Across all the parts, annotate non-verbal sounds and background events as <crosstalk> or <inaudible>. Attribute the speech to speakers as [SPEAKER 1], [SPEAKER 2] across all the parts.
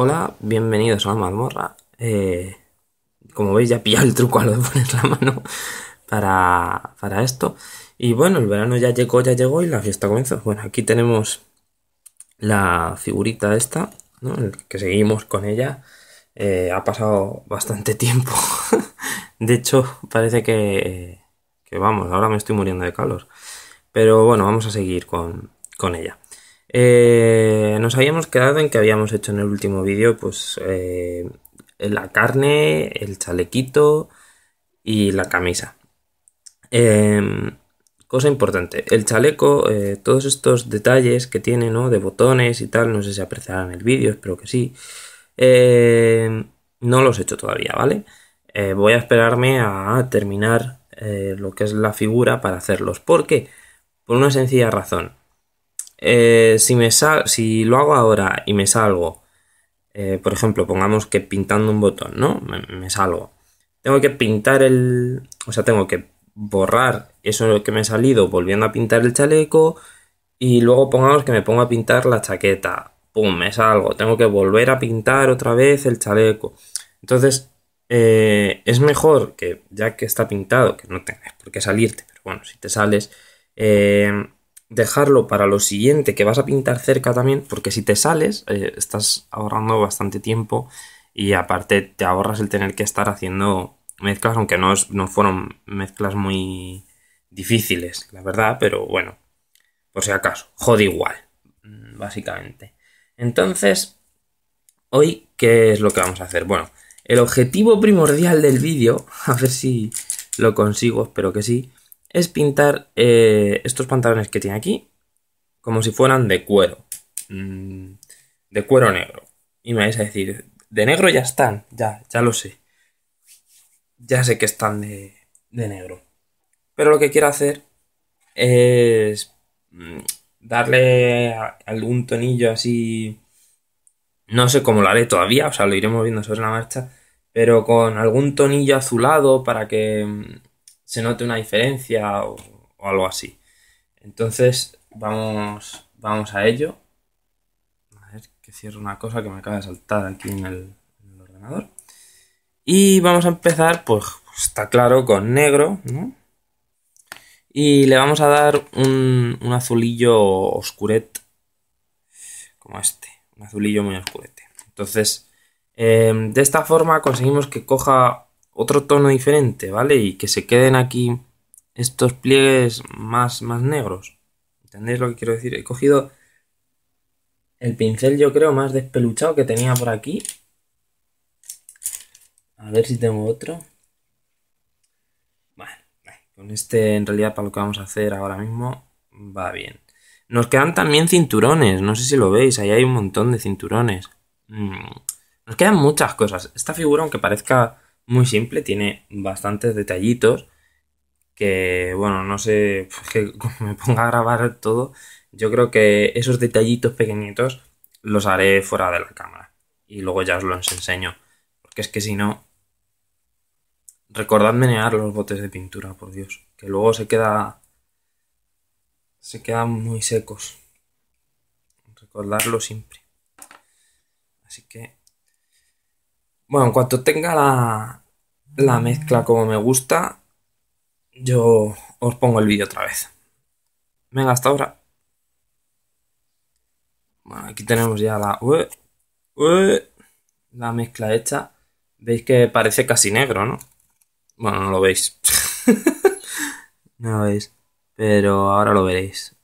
[SPEAKER 1] Hola, bienvenidos a la mazmorra. Eh, como veis, ya he el truco a lo de poner la mano para, esto. Y bueno, el verano ya llegó, ya llegó y la fiesta comenzó. Bueno, aquí tenemos la figurita esta, que seguimos con ella. Eh, ha pasado bastante tiempo. <laughs> de hecho, parece que, vamos, ahora me estoy muriendo de calor. Pero bueno, vamos a seguir con, con ella. Eh, nos habíamos quedado en que habíamos hecho en el último vídeo, pues, eh, la carne, el chalequito y la camisa. Em, cosa importante, el chaleco, eh, todos estos detalles que tiene, ¿no? De botones y tal, no sé si apreciarán el vídeo, espero que sí. Em, no los he hecho todavía, ¿vale? voy a esperarme a terminar lo que es la figura para hacerlos. ¿Por qué? Por una sencilla razón eh, si, me sal si lo hago ahora y me salgo, eh, por ejemplo, pongamos que pintando un botón, ¿no? Me, salgo. Tengo que pintar el... O sea, tengo que borrar eso que me ha salido volviendo a pintar el chaleco y luego pongamos que me pongo a pintar la chaqueta. ¡Pum! Me salgo. Tengo que volver a pintar otra vez el chaleco. Entonces, eh, es mejor que ya que está pintado, que no tengas por qué salirte, pero bueno, si te sales, eh, dejarlo para lo siguiente que vas a pintar cerca también, porque si te sales, eh, estás ahorrando bastante tiempo y aparte te ahorras el tener que estar haciendo mezclas, aunque no, no fueron mezclas muy difíciles, la verdad, pero bueno, por si acaso, jode igual, mm, básicamente. Entonces, hoy, ¿qué es lo que vamos a hacer? Bueno, el objetivo primordial del vídeo, <laughs> a ver si lo consigo, espero que sí, es pintar eh, estos pantalones que tiene aquí como si fueran de cuero. Mm, de cuero negro. Y me vais a decir, de negro ya están, ya, ya lo sé. Ya sé que están de, de negro. Pero lo que quiero hacer es mm, darle algún tonillo así. No sé cómo lo haré todavía, o sea, lo iremos viendo sobre la marcha. Pero con algún tonillo azulado para que mm, se note una diferencia o, algo así. Entonces, vamos, vamos a ello. A ver, que cierro una cosa que me acaba de saltar aquí en el, ordenador. Y vamos a empezar, pues está claro, con negro, Y le vamos a dar un, azulillo oscuret, como este, un azulillo muy oscurete. Entonces, eh, de esta forma conseguimos que coja otro tono diferente, ¿vale? Y que se queden aquí estos pliegues más, más negros. ¿Entendéis lo que quiero decir? He cogido el pincel, yo creo, más despeluchado que tenía por aquí. A ver si tengo otro. Bueno, con este en realidad para lo que vamos a hacer ahora mismo va bien. Nos quedan también cinturones, no sé si lo veis, ahí hay un montón de cinturones. Mm, nos quedan muchas cosas. Esta figura, aunque parezca muy simple, tiene bastantes detallitos que, bueno, no sé, <laughs> que me ponga a grabar todo, yo creo que esos detallitos pequeñitos los haré fuera de la cámara y luego ya os los enseño, porque es que si no, recordad menear los botes de pintura, por Dios, que luego se queda se quedan muy secos. Recordarlo siempre. Así que bueno, en cuanto tenga la, la mezcla como me gusta, yo os pongo el vídeo otra vez. Venga, hasta ahora. Bueno, aquí tenemos ya la... la mezcla hecha. Veis que parece casi negro, ¿no? Bueno, no lo veis. <laughs> no lo veis. Pero ahora lo veréis.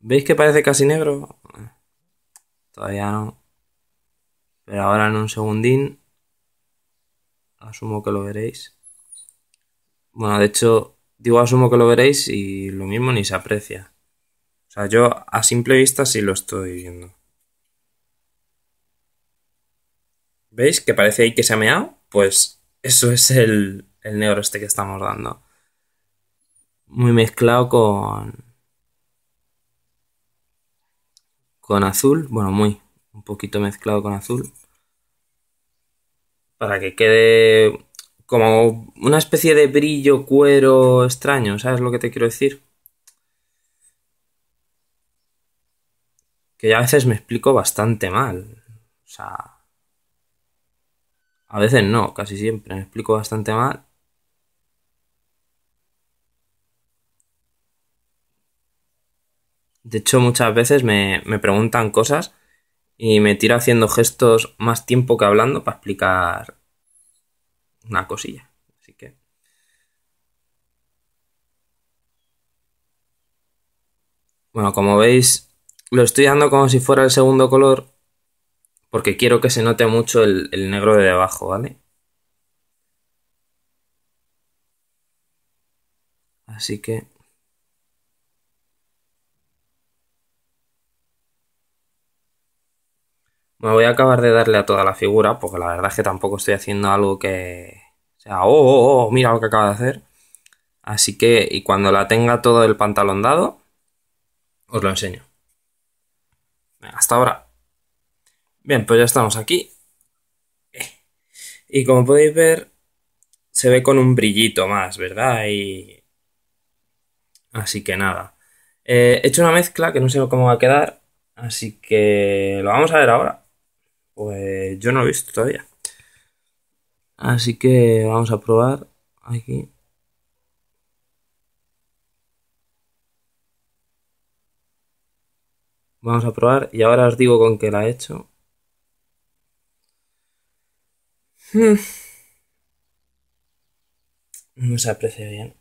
[SPEAKER 1] ¿Veis que parece casi negro? Todavía no. Pero ahora en un segundín asumo que lo veréis. Bueno, de hecho, digo asumo que lo veréis y lo mismo ni se aprecia. O sea, yo a simple vista sí lo estoy viendo. ¿Veis que parece ahí que se ha meado? Pues eso es el, negro este que estamos dando. Muy mezclado con... Con azul. Bueno, muy. Un poquito mezclado con azul para que quede como una especie de brillo cuero extraño, ¿sabes lo que te quiero decir? Que ya a veces me explico bastante mal. O sea... A veces no, casi siempre me explico bastante mal. De hecho, muchas veces me, me preguntan cosas y me tiro haciendo gestos más tiempo que hablando para explicar una cosilla. Así que. Bueno, como veis, lo estoy dando como si fuera el segundo color porque quiero que se note mucho el, el negro de debajo, ¿vale? Así que Me voy a acabar de darle a toda la figura, porque la verdad es que tampoco estoy haciendo algo que... sea, oh, oh, oh, oh mira lo que acaba de hacer. Así que, y cuando la tenga todo el pantalón dado, os lo enseño. Hasta ahora. Bien, pues ya estamos aquí. Y como podéis ver, se ve con un brillito más, ¿verdad? Y... Así que nada. Eh, he hecho una mezcla que no sé cómo va a quedar, así que lo vamos a ver ahora. Pues yo no lo he visto todavía. Así que vamos a probar aquí. Vamos a probar y ahora os digo con qué la he hecho. Hmm. No se aprecia bien.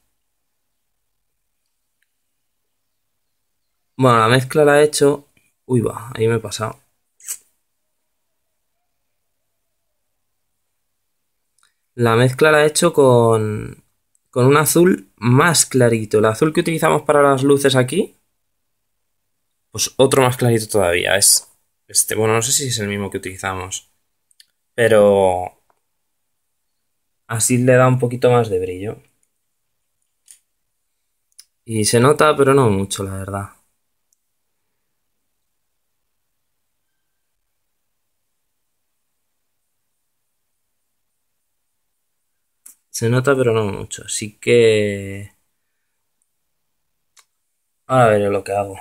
[SPEAKER 1] Bueno, la mezcla la he hecho. Uy, va, ahí me he pasado. La mezcla la he hecho con, con un azul más clarito. El azul que utilizamos para las luces aquí, pues otro más clarito todavía. Es este, bueno, no sé si es el mismo que utilizamos, pero así le da un poquito más de brillo. Y se nota, pero no mucho, la verdad. Se nota, pero no mucho. Así que... Ahora veré lo que hago.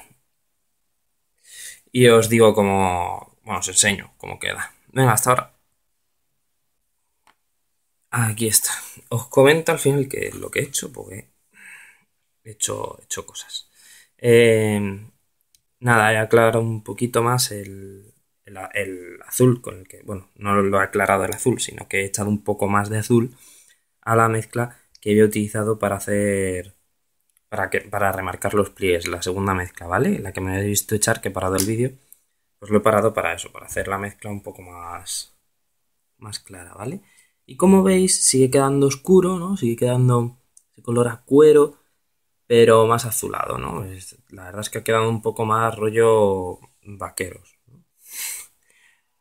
[SPEAKER 1] Y os digo cómo... Bueno, os enseño cómo queda. Venga, hasta ahora. Aquí está. Os comento al final qué lo que he hecho, porque he hecho, he hecho cosas. Em, nada, he aclarado un poquito más el, el, azul con el que, bueno, no lo he aclarado el azul, sino que he echado un poco más de azul a la mezcla que había utilizado para hacer para, que, para remarcar los pliegues, la segunda mezcla, ¿vale? La que me habéis visto echar, que he parado el vídeo, pues lo he parado para eso, para hacer la mezcla un poco más, más clara, ¿vale? Y como veis, sigue quedando oscuro, ¿no? Sigue quedando ese color a cuero, pero más azulado, ¿no? la verdad es que ha quedado un poco más rollo vaqueros.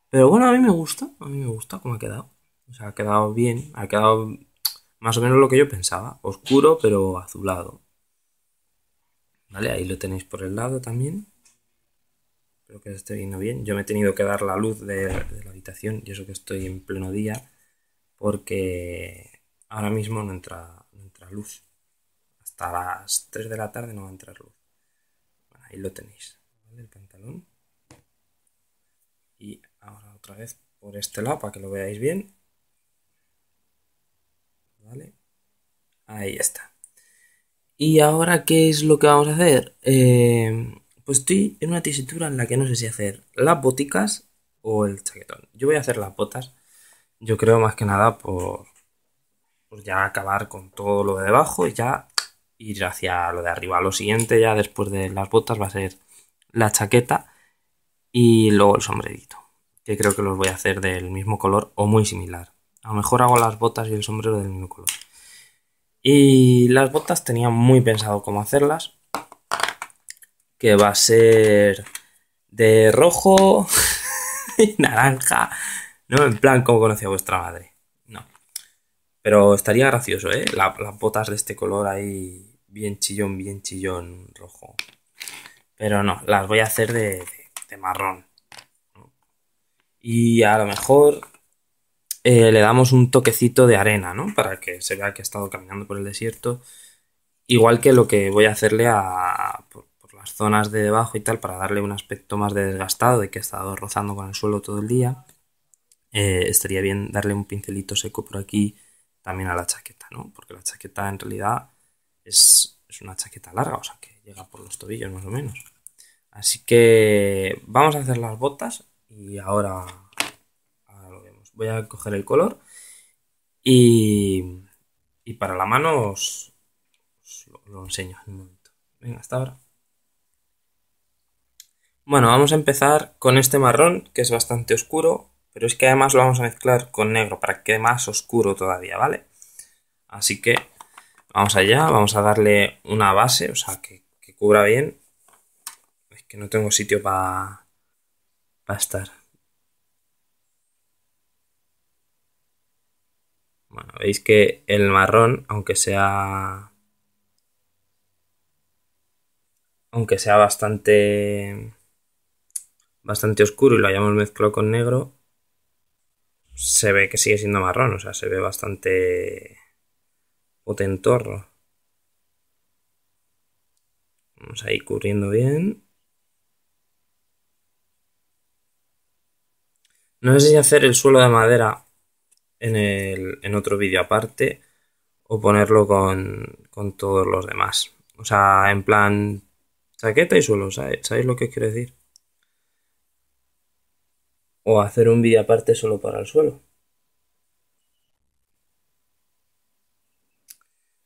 [SPEAKER 1] Pero bueno, a mí me gusta, a mí me gusta cómo ha quedado. O sea, ha quedado bien, ha quedado más o menos lo que yo pensaba. Oscuro pero azulado. ahí lo tenéis por el lado también. Espero que esté viendo bien. Yo me he tenido que dar la luz de, la habitación y eso que estoy en pleno día. Porque ahora mismo no entra, luz. Hasta las 3 de la tarde no va a entrar luz. ahí lo tenéis. El pantalón. Y ahora otra vez por este lado para que lo veáis bien. ¿vale? Ahí está. ¿Y ahora qué es lo que vamos a hacer? Eh, pues estoy en una tesitura en la que no sé si hacer las boticas o el chaquetón. Yo voy a hacer las botas, yo creo más que nada por, por ya acabar con todo lo de debajo y ya ir hacia lo de arriba. Lo siguiente ya después de las botas va a ser la chaqueta y luego el sombrerito, que creo que los voy a hacer del mismo color o muy similar. A lo mejor hago las botas y el sombrero del mismo color. Y las botas tenía muy pensado cómo hacerlas. Que va a ser de rojo <laughs> y naranja. No en plan como conocía vuestra madre. No. Pero estaría gracioso, ¿eh? las botas de este color ahí. Bien chillón, bien chillón rojo. Pero no, las voy a hacer de marrón. Y a lo mejor eh, le damos un toquecito de arena, ¿no? Para que se vea que ha estado caminando por el desierto. Igual que lo que voy a hacerle a, por, las zonas de debajo y tal, para darle un aspecto más de desgastado, de que ha estado rozando con el suelo todo el día. Eh, estaría bien darle un pincelito seco por aquí también a la chaqueta, ¿no? Porque la chaqueta en realidad es, es una chaqueta larga, o sea que llega por los tobillos más o menos. Así que vamos a hacer las botas y ahora Voy a coger el color y, y para la mano os, lo, enseño en un momento. Venga, hasta ahora. Bueno, vamos a empezar con este marrón que es bastante oscuro, pero es que además lo vamos a mezclar con negro para que quede más oscuro todavía, ¿vale? Así que vamos allá, vamos a darle una base, o sea, que, cubra bien. Es que no tengo sitio para estar. Bueno, veis que el marrón, aunque sea... Aunque sea bastante... Bastante oscuro y lo hayamos mezclado con negro, se ve que sigue siendo marrón, o sea, se ve bastante potentorro. Vamos a ir cubriendo bien. No sé si hacer el suelo de madera en, otro vídeo aparte o ponerlo con, todos los demás. O sea, en plan chaqueta y suelo, ¿sabéis, lo que quiero decir? O hacer un vídeo aparte solo para el suelo.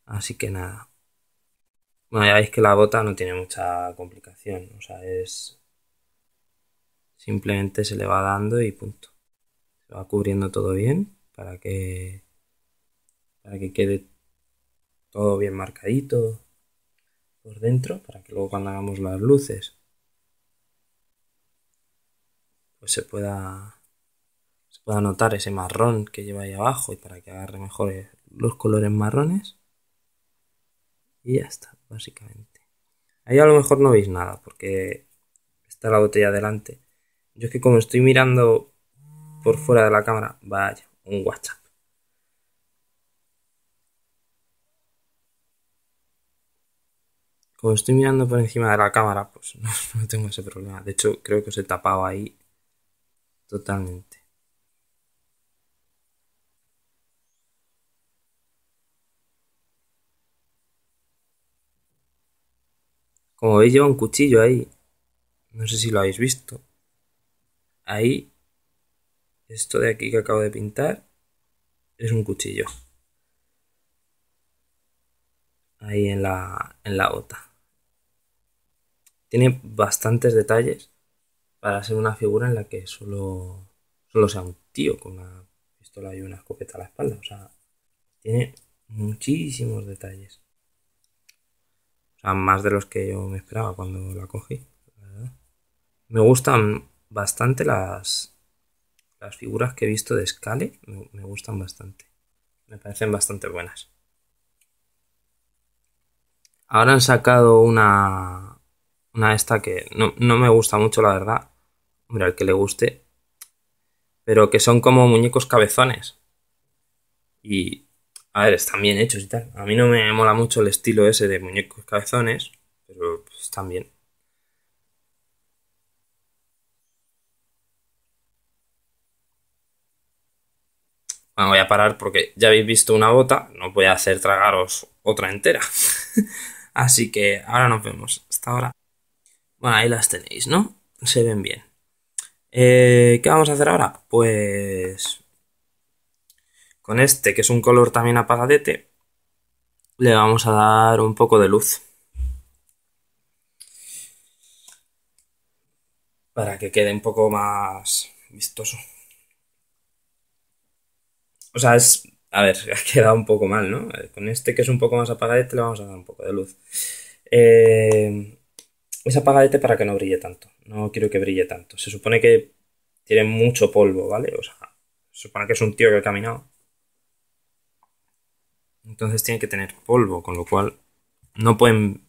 [SPEAKER 1] Así que nada. Bueno, ya veis que la bota no tiene mucha complicación. O sea, es. Simplemente se le va dando y punto. Se va cubriendo todo bien para que, para que quede todo bien marcadito por dentro, para que luego cuando hagamos las luces, pues se pueda, se pueda notar ese marrón que lleva ahí abajo y para que agarre mejor los colores marrones. Y ya está, básicamente. Ahí a lo mejor no veis nada porque está la botella delante. Yo es que como estoy mirando por fuera de la cámara, vaya, un WhatsApp. Como estoy mirando por encima de la cámara, pues <laughs> no, tengo ese problema. De hecho, creo que os he tapado ahí totalmente. Como veis lleva un cuchillo ahí. No sé si lo habéis visto. Ahí esto de aquí que acabo de pintar es un cuchillo. Ahí en la, en la bota. Tiene bastantes detalles para ser una figura en la que solo, solo sea un tío con una pistola y una escopeta a la espalda. O sea, tiene muchísimos detalles. O sea, más de los que yo me esperaba cuando la cogí. me gustan bastante las, las figuras que he visto de Scale me, gustan bastante. Me parecen bastante buenas. Ahora han sacado una. Una esta que no, me gusta mucho, la verdad. mira al que le guste. Pero que son como muñecos cabezones. Y. A ver, están bien hechos y tal. A mí no me mola mucho el estilo ese de muñecos cabezones. Pero están bien. Ah, voy a parar porque ya habéis visto una bota, no voy a hacer tragaros otra entera. <laughs> Así que ahora nos vemos. Hasta ahora. Bueno, ahí las tenéis, ¿no? Se ven bien. Eh, ¿Qué vamos a hacer ahora? Pues... Con este, que es un color también apagadete, le vamos a dar un poco de luz. Para que quede un poco más vistoso. O sea, es. A ver, <laughs> ha quedado un poco mal, ¿no? Con este que es un poco más apagadete le vamos a dar un poco de luz. Eh, es apagadete para que no brille tanto. No quiero que brille tanto. Se supone que tiene mucho polvo, ¿vale? O sea, se supone que es un tío que ha caminado. Entonces tiene que tener polvo, con lo cual no pueden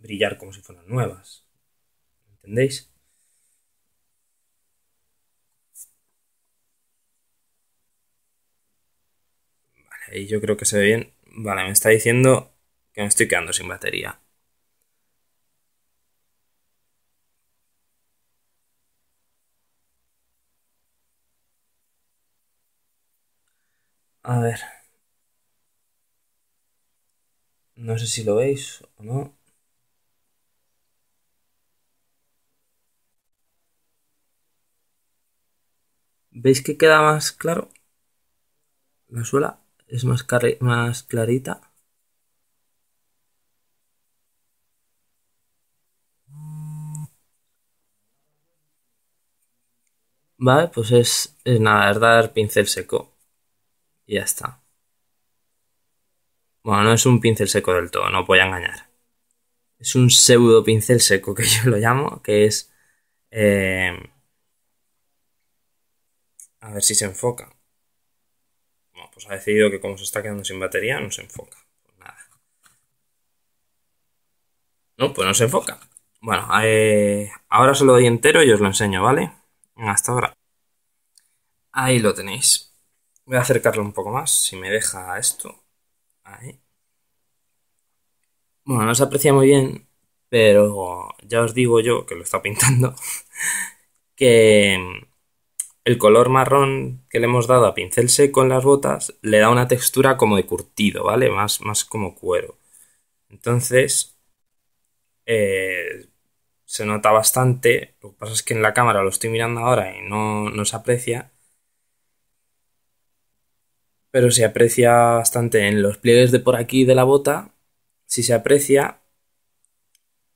[SPEAKER 1] brillar como si fueran nuevas. ¿Entendéis? Ahí yo creo que se ve bien. Vale, me está diciendo que me estoy quedando sin batería. A ver. No sé si lo veis o no. ¿Veis que queda más claro la suela? es más, más clarita. Vale, pues es, nada, es dar pincel seco. Y ya está. Bueno, no es un pincel seco del todo, no voy a engañar. Es un pseudo pincel seco que <laughs> yo lo llamo, que es... Eh, a ver si se enfoca. Pues, ha decidido que como se está quedando sin batería, no se enfoca. Pues nada. No, pues no se enfoca. Bueno, eh, ahora se lo doy entero y os lo enseño, ¿vale? Hasta ahora. Ahí lo tenéis. Voy a acercarlo un poco más, si me deja esto. Ahí. Bueno, no se aprecia muy bien, pero ya os digo yo, que lo está pintando, <laughs> que el color marrón que le hemos dado a pincel seco en las botas le da una textura como de curtido, ¿vale? Más, más como cuero. Entonces, eh, se nota bastante. Lo que pasa es que en la cámara lo estoy mirando ahora y no, no se aprecia. Pero se aprecia bastante en los pliegues de por aquí de la bota. Si se aprecia.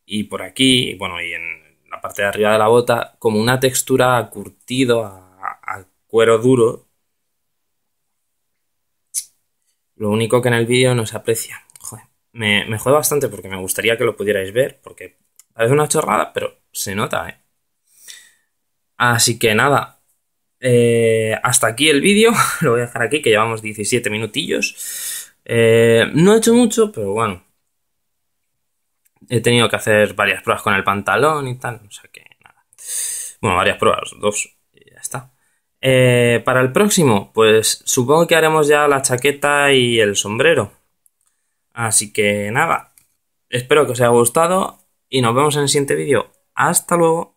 [SPEAKER 1] Y por aquí, bueno, y en la parte de arriba de la bota, como una textura curtido cuero duro. Lo único que en el vídeo no se aprecia. Joder, me, me jode bastante porque me gustaría que lo pudierais ver, porque es una chorrada, pero se nota, ¿eh? Así que nada, eh, hasta aquí el vídeo, <laughs> lo voy a dejar aquí, que llevamos 17 minutillos. Eh, no he hecho mucho, pero bueno. He tenido que hacer varias pruebas con el pantalón y tal, o sea que nada. Bueno, varias pruebas, dos. Eh, para el próximo, pues supongo que haremos ya la chaqueta y el sombrero. Así que nada, espero que os haya gustado y nos vemos en el siguiente vídeo. Hasta luego.